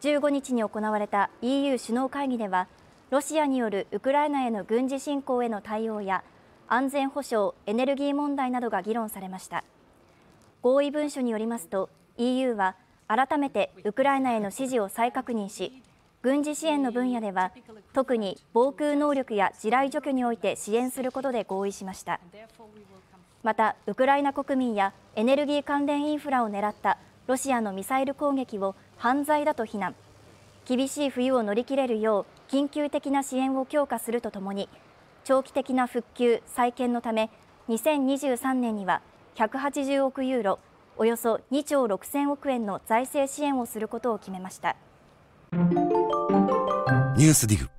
15日に行われた EU 首脳会議ではロシアによるウクライナへの軍事侵攻への対応や安全保障エネルギー問題などが議論されました合意文書によりますと EU は改めてウクライナへの支持を再確認し軍事支援の分野では特に防空能力や地雷除去において支援することで合意しましたまたウクライナ国民やエネルギー関連インフラを狙ったロシアのミサイル攻撃を犯罪だと非難厳しい冬を乗り切れるよう緊急的な支援を強化するとともに長期的な復旧・再建のため2023年には180億ユーロおよそ2兆6000億円の財政支援をすることを決めました。ニュースディグ